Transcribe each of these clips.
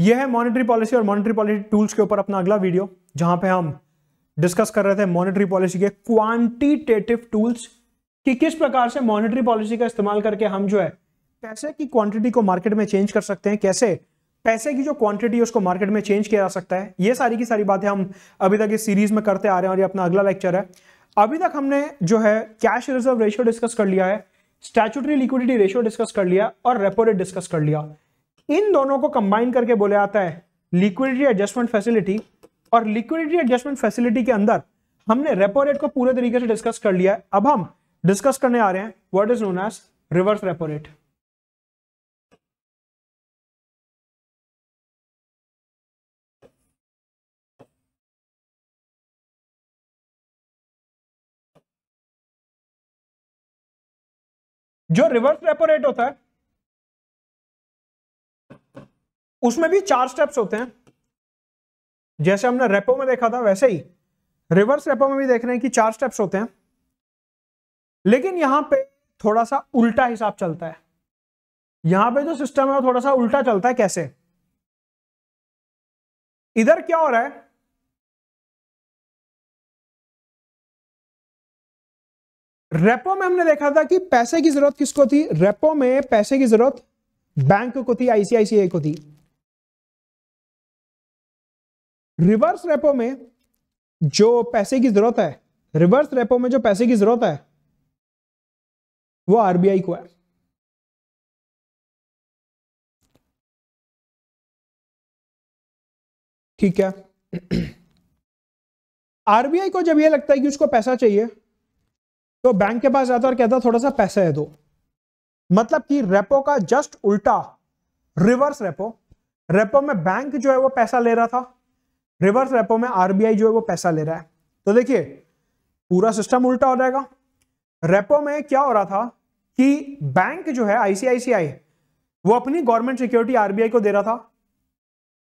यह है monetary policy और मॉनेटरी पॉलिसी टूल्स के ऊपर अपना अगला वीडियो जहां पे हम डिस्कस कर रहे थे मॉनेटरी पॉलिसी के क्वांटिटेटिव टूल्स कि किस प्रकार से मॉनेटरी पॉलिसी का इस्तेमाल करके हम जो है पैसे की क्वांटिटी को मार्केट में चेंज कर सकते हैं कैसे पैसे की जो क्वांटिटी है उसको मार्केट में चेंज किया जा सकता है ये सारी की सारी बातें हम अभी तक इस सीरीज में करते आ रहे हैं और ये अपना अगला लेक्चर है अभी तक हमने जो है कैश रिजर्व रेशियो डिस्कस कर लिया है स्टैचुटरी लिक्विडिटी रेशियो डिस्कस कर लिया और रेपो रेट डिस्कस कर लिया इन दोनों को कंबाइन करके बोला जाता है लिक्विडिटी एडजस्टमेंट फैसिलिटी और लिक्विडिटी एडजस्टमेंट फैसिलिटी के अंदर हमने रेपो रेट को पूरे तरीके से डिस्कस कर लिया है अब हम डिस्कस करने आ रहे हैं what is known as reverse repo rate जो रिवर्स रेपो रेट होता है उसमें भी चार स्टेप्स होते हैं जैसे हमने रेपो में देखा था वैसे ही रिवर्स रेपो में भी देख रहे हैं कि चार स्टेप्स होते हैं लेकिन यहां पे थोड़ा सा उल्टा हिसाब चलता है यहां पे जो सिस्टम है वो थोड़ा सा उल्टा चलता है कैसे इधर क्या हो रहा है रेपो में हमने देखा था कि पैसे की जरूरत किसको थी रेपो में पैसे की जरूरत बैंक को थी आईसीआईसीआई को थी रिवर्स रेपो में जो पैसे की जरूरत है रिवर्स रेपो में जो पैसे की जरूरत है वो आरबीआई को है ठीक है आरबीआई को जब ये लगता है कि उसको पैसा चाहिए तो बैंक के पास जाता है और कहता है थोड़ा सा पैसा है दो मतलब कि रेपो का जस्ट उल्टा रिवर्स रेपो रेपो में बैंक जो है वो पैसा ले रहा था रिवर्स रेपो में आरबीआई जो है वो पैसा ले रहा है तो देखिए पूरा सिस्टम उल्टा हो जाएगा रेपो में क्या हो रहा था कि बैंक जो है आईसीआईसीआई वो अपनी गवर्नमेंट सिक्योरिटी आरबीआई को दे रहा था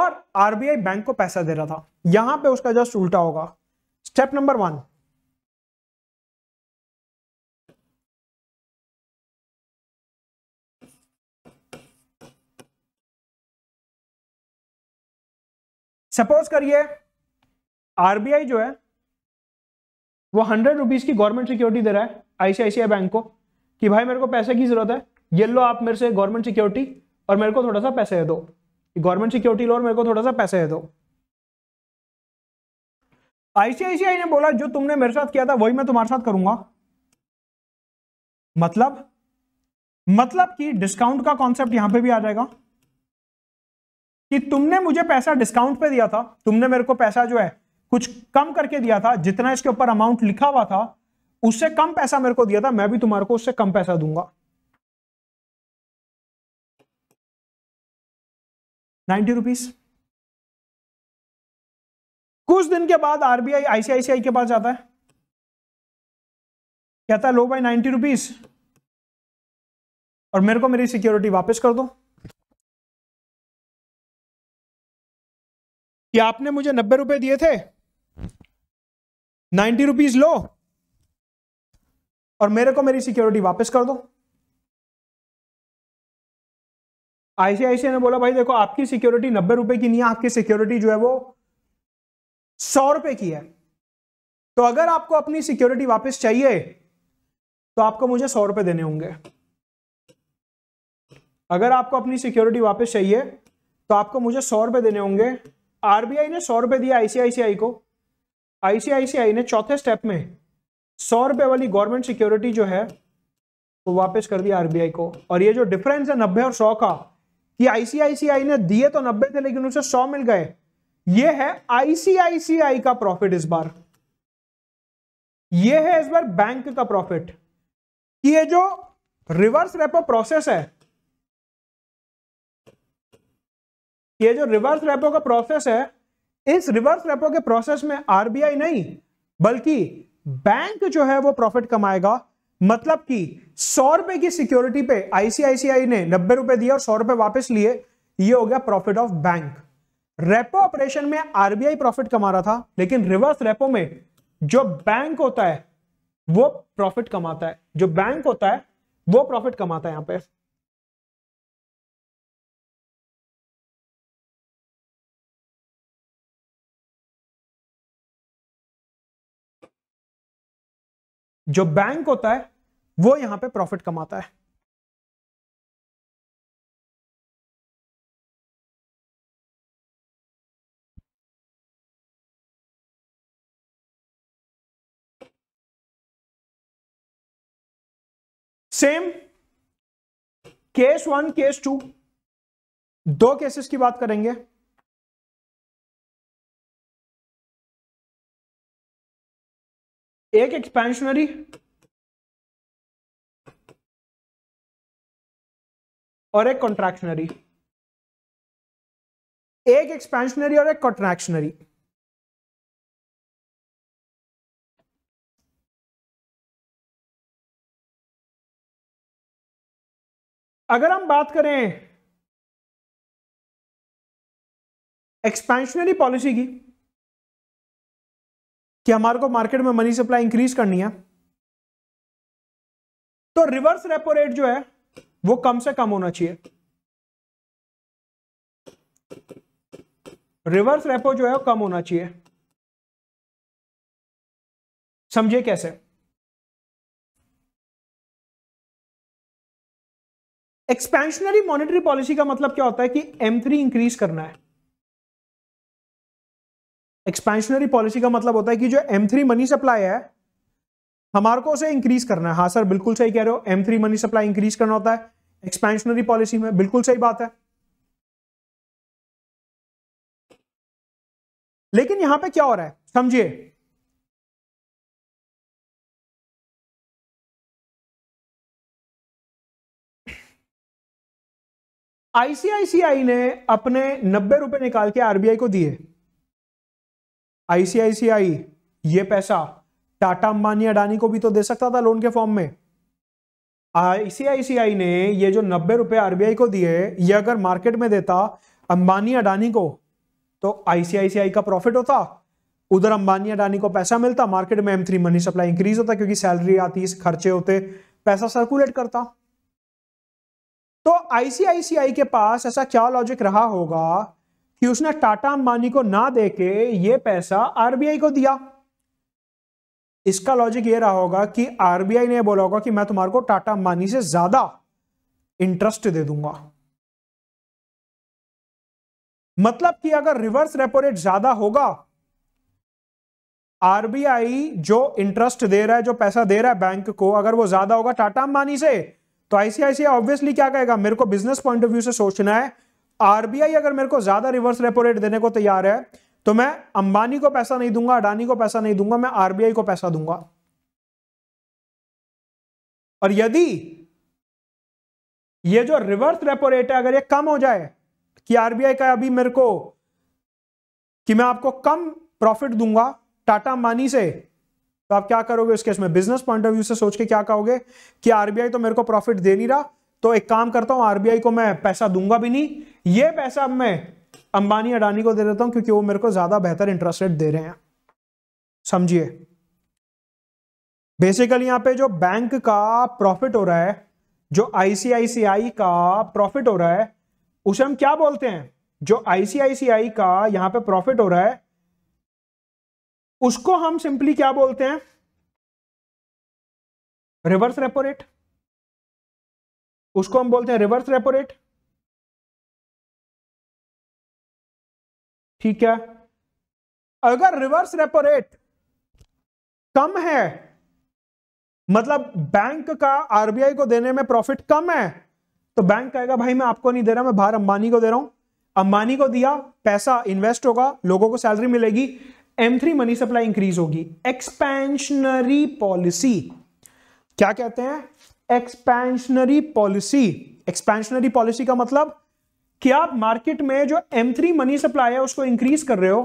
और आरबीआई बैंक को पैसा दे रहा था यहां पे उसका जस्ट उल्टा होगा स्टेप नंबर वन सपोज करिए आरबीआई जो है वो हंड्रेड रुपीज की गवर्नमेंट सिक्योरिटी दे रहा है आईसीआईसीआई बैंक को कि भाई मेरे को पैसे की जरूरत है ये लो आप मेरे से गवर्नमेंट सिक्योरिटी और मेरे को थोड़ा सा पैसे दे दो गवर्नमेंट सिक्योरिटी लो और मेरे को थोड़ा सा पैसे दो आईसीआईसीआई ने बोला जो तुमने मेरे साथ किया था वही मैं तुम्हारे साथ करूंगा मतलब मतलब कि डिस्काउंट का कॉन्सेप्ट यहां पे भी आ जाएगा कि तुमने मुझे पैसा डिस्काउंट पे दिया था तुमने मेरे को पैसा जो है कुछ कम करके दिया था जितना इसके ऊपर अमाउंट लिखा हुआ था उससे कम पैसा मेरे को दिया था मैं भी तुम्हारे को उससे कम पैसा दूंगा नाइन्टी रुपीज कुछ दिन के बाद आरबीआई आईसीआईसीआई के पास जाता है कहता है लो भाई नाइन्टी रुपीज और मेरे को मेरी सिक्योरिटी वापस कर दो कि आपने मुझे नब्बे रुपए दिए थे नाइन्टी रुपीज लो और मेरे को मेरी सिक्योरिटी वापस कर दो आईसीआईसी ने बोला भाई देखो आपकी सिक्योरिटी नब्बे रुपए की नहीं है आपकी सिक्योरिटी जो है वो सौ रुपए की है तो अगर आपको अपनी सिक्योरिटी वापस चाहिए तो आपको मुझे सौ रुपए देने होंगे अगर आपको अपनी सिक्योरिटी वापस चाहिए तो आपको मुझे सौ रुपए देने होंगे आरबीआई ने सौ रुपए दिया आईसीआईसीआई को आईसीआईसीआई ने चौथे स्टेप में सौ रुपए वाली गवर्नमेंट सिक्योरिटी जो है वो वापस कर दिया आरबीआई को और ये जो डिफरेंस है नब्बे और सौ का कि आईसीआईसीआई ने दिए तो नब्बे थे लेकिन उसे सौ मिल गए ये है आईसीआईसीआई का प्रॉफिट इस बार ये है इस बार बैंक का प्रॉफिट ये जो रिवर्स रेपो प्रोसेस है ये जो रिवर्स रेपो का प्रोसेस है इस रिवर्स रेपो के प्रोसेस में आरबीआई नहीं बल्कि बैंक जो है वो प्रॉफिट कमाएगा मतलब कि सौ रुपए की सिक्योरिटी पे आईसीआईसीआई ने नब्बे रुपए दिए और सौ रुपए वापस लिए ये हो गया profit of bank repo operation में आरबीआई प्रॉफिट कमा रहा था लेकिन रिवर्स रेपो में जो बैंक होता है वो प्रॉफिट कमाता है जो बैंक होता है वो प्रॉफिट कमाता है यहां पर जो बैंक होता है वो यहां पे प्रॉफिट कमाता है same case one case two दो केसेस की बात करेंगे एक एक्सपेंशनरी और एक कॉन्ट्रैक्शनरी एक एक्सपेंशनरी और एक कॉन्ट्रैक्शनरी अगर हम बात करें एक्सपेंशनरी पॉलिसी की कि हमारे को मार्केट में मनी सप्लाई इंक्रीज करनी है तो रिवर्स रेपो रेट जो है वो कम से कम होना चाहिए रिवर्स रेपो जो है वो कम होना चाहिए समझे कैसे एक्सपेंशनरी मॉनेटरी पॉलिसी का मतलब क्या होता है कि एम थ्री इंक्रीज करना है एक्सपेंशनरी पॉलिसी का मतलब होता है कि जो एम थ्री मनी सप्लाई है हमारे को उसे इंक्रीज करना है हाँ सर बिल्कुल सही कह रहे हो M three money supply increase करना होता है एक्सपेंशनरी पॉलिसी में बिल्कुल सही बात है लेकिन यहां पे क्या हो रहा है समझिए आईसीआईसीआई ने अपने नब्बे रुपए निकाल के आरबीआई को दिए आईसीआईसीआई ये पैसा टाटा अंबानी अडानी को भी तो दे सकता था लोन के फॉर्म में आईसीआईसीआई ने ये जो नब्बे रुपए आरबीआई को दिए ये अगर मार्केट में देता अंबानी अडानी को तो आईसीआईसीआई का प्रॉफिट होता उधर अंबानी अडानी को पैसा मिलता मार्केट में M three money supply increase होता क्योंकि सैलरी आती खर्चे होते पैसा सर्कुलेट करता तो आईसीआईसीआई के पास ऐसा क्या लॉजिक रहा होगा कि उसने टाटा अंबानी को ना देके ये पैसा आरबीआई को दिया इसका लॉजिक ये रहा होगा कि आरबीआई ने बोला होगा कि मैं तुम्हारे को टाटा अंबानी से ज्यादा इंटरेस्ट दे दूंगा मतलब कि अगर रिवर्स रेपो रेट ज्यादा होगा आरबीआई जो इंटरेस्ट दे रहा है जो पैसा दे रहा है बैंक को अगर वो ज्यादा होगा टाटा अंबानी से तो आईसीआईसीआई ऑब्वियसली क्या कहेगा मेरे को बिजनेस पॉइंट ऑफ व्यू से सोचना है आरबीआई अगर मेरे को ज्यादा रिवर्स रेपो रेट देने को तैयार है तो मैं अंबानी को पैसा नहीं दूंगा अडानी को पैसा नहीं दूंगा मैं आरबीआई को पैसा दूंगा और यदि ये जो रिवर्स रेपो रेट है अगर ये कम हो जाए कि आरबीआई का अभी मेरे को कि मैं आपको कम प्रॉफिट दूंगा टाटा अंबानी से तो आप क्या करोगे उस केस में बिजनेस पॉइंट ऑफ व्यू से सोच के क्या कहोगे कि आरबीआई तो मेरे को प्रॉफिट दे नहीं रहा तो एक काम करता हूं आरबीआई को मैं पैसा दूंगा भी नहीं ये पैसा मैं अंबानी अडानी को दे देता हूं क्योंकि वो मेरे को ज्यादा बेहतर इंटरेस्ट रेट दे रहे हैं समझिए बेसिकली यहां पे जो बैंक का प्रॉफिट हो रहा है जो आईसीआईसीआई का प्रॉफिट हो रहा है उसे हम क्या बोलते हैं जो आईसीआईसीआई का यहां पे प्रॉफिट हो रहा है उसको हम सिंपली क्या बोलते हैं रिवर्स रेपो रेट उसको हम बोलते हैं रिवर्स रेपो रेट ठीक है अगर रिवर्स रेपो रेट कम है मतलब बैंक का आरबीआई को देने में प्रॉफिट कम है तो बैंक कहेगा भाई मैं आपको नहीं दे रहा मैं बाहर अंबानी को दे रहा हूं अंबानी को दिया पैसा इन्वेस्ट होगा लोगों को सैलरी मिलेगी M three money supply increase होगी एक्सपेंशनरी पॉलिसी क्या कहते हैं एक्सपेंशनरी पॉलिसी एक्सपेंशनरी पॉलिसी का मतलब कि आप मार्केट में जो M3 मनी सप्लाई है उसको इंक्रीज कर रहे हो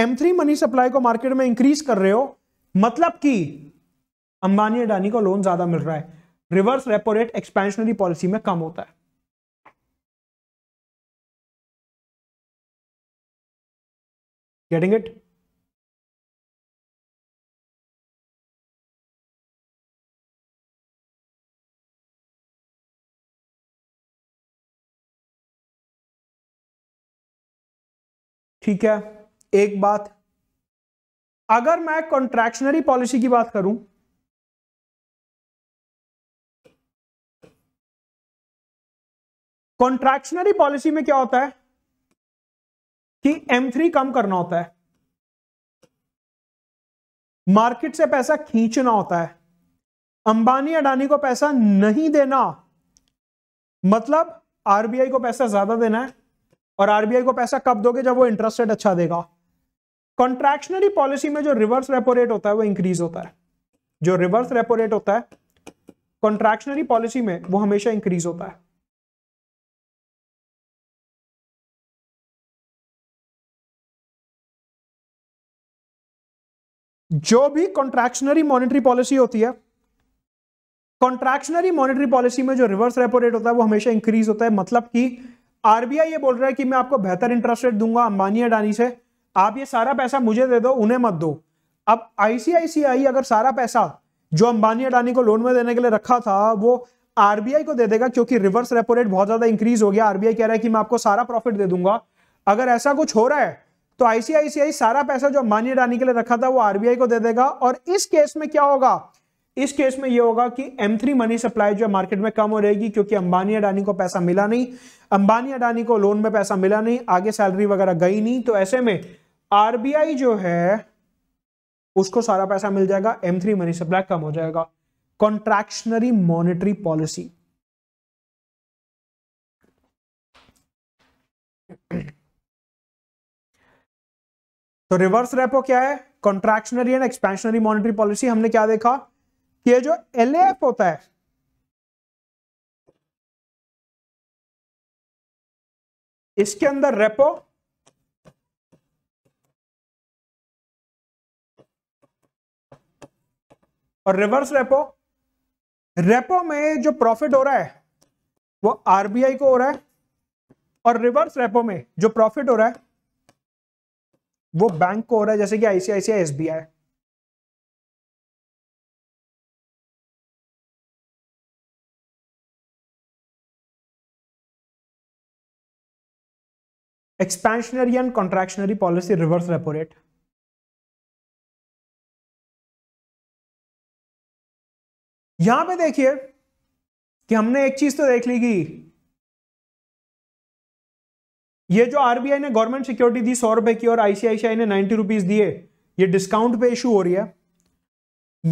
M3 मनी सप्लाई को मार्केट में इंक्रीज कर रहे हो मतलब कि अंबानी अडानी को लोन ज्यादा मिल रहा है reverse repo rate expansionary policy में कम होता है गेटिंग इट ठीक है एक बात अगर मैं कॉन्ट्रैक्शनरी पॉलिसी की बात करूं कॉन्ट्रैक्शनरी पॉलिसी में क्या होता है कि M3 कम करना होता है मार्केट से पैसा खींचना होता है अंबानी अडानी को पैसा नहीं देना मतलब आरबीआई को पैसा ज्यादा देना है और आरबीआई को पैसा कब दोगे जब वो इंटरेस्ट रेट अच्छा देगा कॉन्ट्रैक्शनरी पॉलिसी में जो रिवर्स रेपो रेट होता है वो इंक्रीज होता है जो रिवर्स रेपो रेट होता है कॉन्ट्रैक्शनरी पॉलिसी में वो हमेशा इंक्रीज होता है जो भी कॉन्ट्रैक्शनरी मॉनेटरी पॉलिसी होती है कॉन्ट्रैक्शनरी मॉनेटरी पॉलिसी में जो रिवर्स रेपो रेट होता है वो हमेशा इंक्रीज होता है मतलब कि आरबीआई ये बोल रहा है कि मैं आपको बेहतर इंटरेस्ट रेट दूंगा अंबानी अडानी से आप ये सारा पैसा मुझे दे दो उन्हें मत दो अब आईसीआईसीआई अगर सारा पैसा जो अंबानी अडानी को लोन में देने के लिए रखा था वो आरबीआई को दे देगा क्योंकि रिवर्स रेपो रेट बहुत ज्यादा इंक्रीज हो गया आरबीआई कह रहा है कि मैं आपको सारा प्रॉफिट दे दूंगा अगर ऐसा कुछ हो रहा है तो आईसीआईसीआई सारा पैसा जो अंबानी अडानी के लिए रखा था वो आरबीआई को दे देगा और इस केस में क्या होगा इस केस में यह होगा कि M3 मनी सप्लाई जो मार्केट में कम हो रहेगी क्योंकि अंबानी अडानी को पैसा मिला नहीं अंबानी अडानी को लोन में पैसा मिला नहीं आगे सैलरी वगैरह गई नहीं तो ऐसे में आरबीआई जो है उसको सारा पैसा मिल जाएगा M3 मनी सप्लाई कम हो जाएगा कॉन्ट्रैक्शनरी मॉनिटरी पॉलिसी तो रिवर्स रेपो क्या है contractionary and expansionary monetary policy हमने क्या देखा ये जो एल होता है इसके अंदर रेपो और रिवर्स रेपो रेपो में जो प्रॉफिट हो रहा है वो आरबीआई को हो रहा है और रिवर्स रेपो में जो प्रॉफिट हो रहा है वो बैंक को हो रहा है जैसे कि ICICI SBI expansionary and contractionary policy reverse repo rate यहां पे देखिए कि हमने एक चीज तो देख ली कि ये जो आरबीआई ने गवर्नमेंट सिक्योरिटी दी सौ रुपए की और आईसीआईसीआई ने नाइनटी रुपीज दिए ये डिस्काउंट पे इशू हो रही है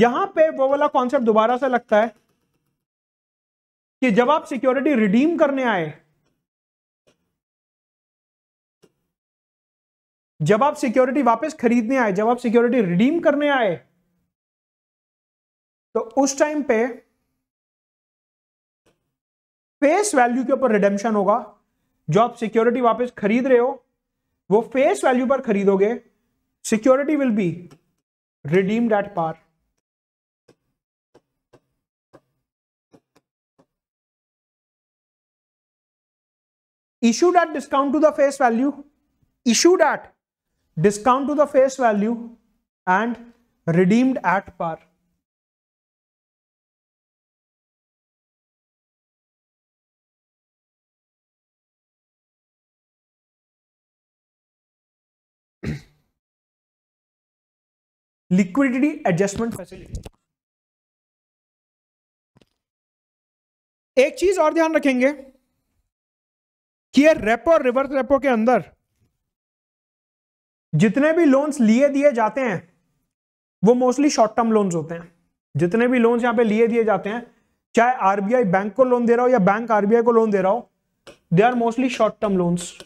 यहां पे वो वाला कॉन्सेप्ट दोबारा से लगता है कि जब आप सिक्योरिटी रिडीम करने आए जब आप सिक्योरिटी वापस खरीदने आए जब आप सिक्योरिटी रिडीम करने आए तो उस टाइम पे फेस वैल्यू के ऊपर रिडेम्पशन होगा जो आप सिक्योरिटी वापस खरीद रहे हो वो फेस वैल्यू पर खरीदोगे security will be redeemed at par issue date discount to the face value issue date discount to the face value and redeemed at par liquidity adjustment facility एक चीज और ध्यान रखेंगे कि ये रेपो और रिवर्स रेपो के अंदर जितने भी लोन्स लिए दिए जाते हैं वो मोस्टली शॉर्ट टर्म लोन्स होते हैं जितने भी लोन्स यहाँ पे लिए दिए जाते हैं चाहे आरबीआई बैंक को लोन दे रहा हो या बैंक आरबीआई को लोन दे रहा हो they are mostly short term loans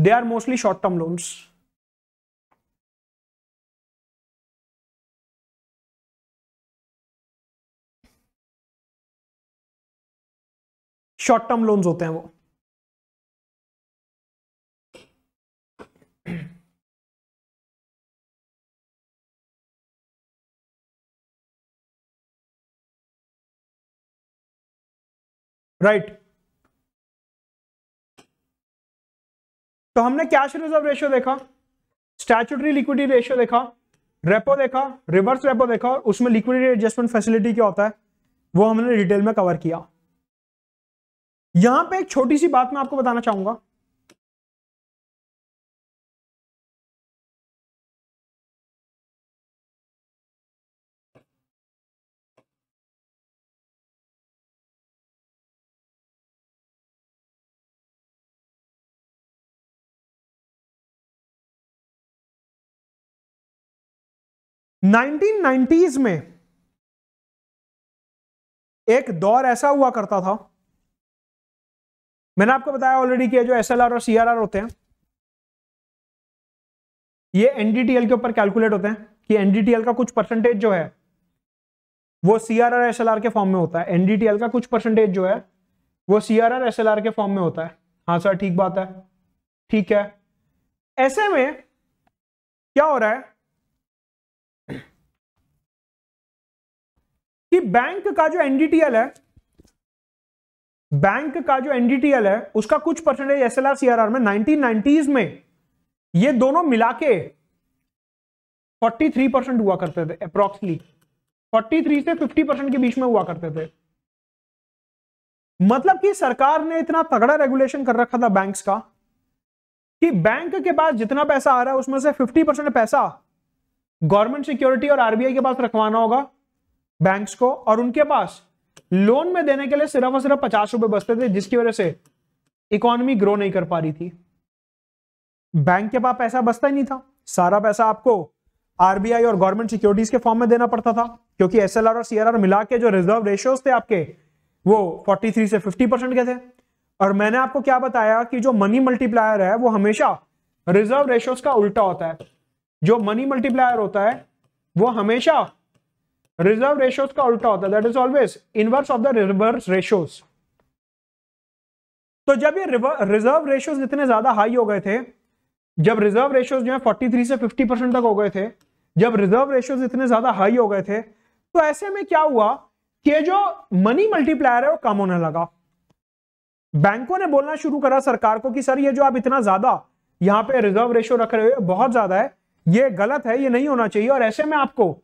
they are mostly short term loans short term loans होते हैं वो राइट तो हमने कैश रिजर्व रेशियो देखा स्टैचुटरी लिक्विडिटी रेशियो देखा रेपो देखा रिवर्स रेपो देखा और उसमें लिक्विडिटी एडजस्टमेंट फैसिलिटी क्या होता है वो हमने डिटेल में कवर किया यहां पे एक छोटी सी बात मैं आपको बताना चाहूंगा 1990s में एक दौर ऐसा हुआ करता था मैंने आपको बताया ऑलरेडी कि जो एस और सी होते हैं ये एनडीटीएल के ऊपर कैलकुलेट होते हैं कि एनडीटीएल का कुछ परसेंटेज जो है वो C R S L R के फॉर्म में होता है एनडीटीएल का कुछ परसेंटेज जो है वो C R S L R के फॉर्म में होता है हाँ सर ठीक बात है ठीक है ऐसे में क्या हो रहा है कि बैंक का जो एनडीटीएल है बैंक का जो एनडीटीएल है उसका कुछ percentage S L R CRR में नाइनटीन में ये दोनों मिला के फोर्टी थ्री परसेंट हुआ करते थे अप्रोक्सली फोर्टी थ्री से फिफ्टी परसेंट के बीच में हुआ करते थे मतलब कि सरकार ने इतना तगड़ा रेगुलेशन कर रखा था बैंक्स का कि बैंक के पास जितना पैसा आ रहा है उसमें से 50 परसेंट पैसा गवर्नमेंट सिक्योरिटी और आरबीआई के पास रखवाना होगा बैंक्स को और उनके पास लोन में देने के लिए सिर्फ और सिर्फ पचास रुपए बचते थे जिसकी वजह से इकोनॉमी ग्रो नहीं कर पा रही थी बैंक के पास पैसा बचता ही नहीं था सारा पैसा आपको आरबीआई और गवर्नमेंट सिक्योरिटीज के फॉर्म में देना पड़ता था क्योंकि एसएलआर और सीआरआर मिला के जो रिजर्व रेशियोज थे आपके वो फोर्टी से फिफ्टी के थे और मैंने आपको क्या बताया कि जो मनी मल्टीप्लायर है वो हमेशा रिजर्व रेशियोज का उल्टा होता है जो मनी मल्टीप्लायर होता है वो हमेशा रिजर्व रेशियोज का उल्टा होता है that is always inverse of the reverse ratios तो जब ये रिजर्व रेशियोज इतने ज्यादा हाई हो गए थे जब रिजर्व रेशियोज जो है 43 से 50 परसेंट तक हो गए थे जब रिजर्व रेशियोज इतने ज्यादा हाई हो गए थे तो ऐसे में क्या हुआ कि जो मनी मल्टीप्लायर है वो कम होने लगा बैंकों ने बोलना शुरू करा सरकार को कि सर ये जो आप इतना ज्यादा यहां पे रिजर्व रेशियो रख रहे हो बहुत ज्यादा है ये गलत है ये नहीं होना चाहिए और ऐसे में आपको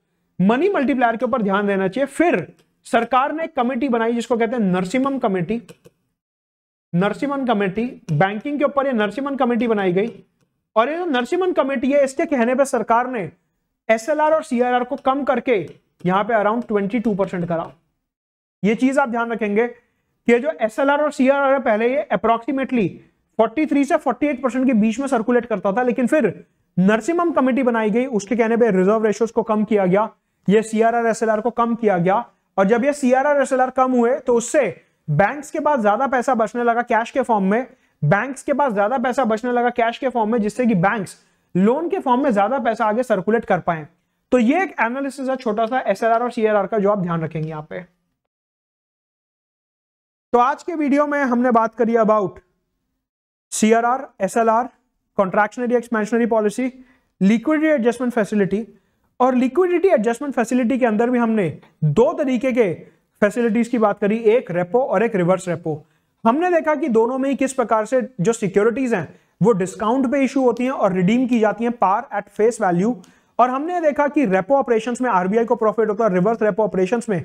मनी मल्टीप्लायर के ऊपर ध्यान देना चाहिए फिर सरकार ने एक कमेटी बनाई जिसको कहते हैं Narasimham committee Narasimhan committee banking के ऊपर ये नरसिम्हन कमेटी बनाई गई और ये जो नरसिम्हन कमेटी है इसके कहने पर सरकार ने एसएलआर और सीआरआर को कम करके यहां पे अराउंड 22 परसेंट करा ये चीज आप ध्यान रखेंगे कि जो एसएलआर और सीआरआर है पहले ये अप्रोक्सीमेटली 43 से 48 परसेंट के बीच में सर्कुलेट करता था लेकिन फिर नरसिम्हम कमेटी बनाई गई उसके कहने पर रिजर्व रेशियोज को कम किया गया ये सीआरआर एसएलआर को कम किया गया और जब ये सीआरआर एसएलआर कम हुए तो उससे बैंक्स के पास ज्यादा पैसा बचने लगा कैश के फॉर्म में बैंक्स के पास ज्यादा पैसा बचने लगा कैश के फॉर्म में जिससे कि बैंक्स लोन के फॉर्म में ज्यादा पैसा आगे सर्कुलेट कर पाए तो ये एक एनालिसिस है छोटा सा एसएलआर और सीआरआर का जो आप ध्यान रखेंगे यहां पे तो आज के वीडियो में हमने बात करी about CRR SLR contractionary expansionary policy liquidity adjustment facility और लिक्विडिटी एडजस्टमेंट फैसिलिटी के अंदर भी हमने दो तरीके के फैसिलिटीज की बात करी एक रेपो और एक रिवर्स रेपो हमने देखा कि दोनों में ही किस प्रकार से जो सिक्योरिटीज हैं वो डिस्काउंट पे इशू होती हैं और रिडीम की जाती हैं पार एट फेस वैल्यू और हमने देखा कि रेपो ऑपरेशंस में आरबीआई को प्रॉफिट होता है रिवर्स रेपो ऑपरेशंस में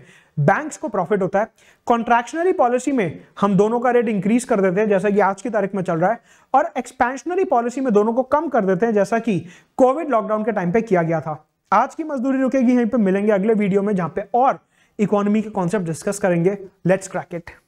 बैंक्स को प्रॉफिट होता है कॉन्ट्रैक्शनरी पॉलिसी में हम दोनों का रेट इंक्रीज कर देते हैं जैसा कि आज की तारीख में चल रहा है और एक्सपेंशनरी पॉलिसी में दोनों को कम कर देते हैं जैसा कि कोविड लॉकडाउन के टाइम पे किया गया था आज की मजदूरी रुकेगी यहीं पे मिलेंगे अगले वीडियो में जहां पे और इकोनॉमी के कॉन्सेप्ट डिस्कस करेंगे लेट्स क्रैक इट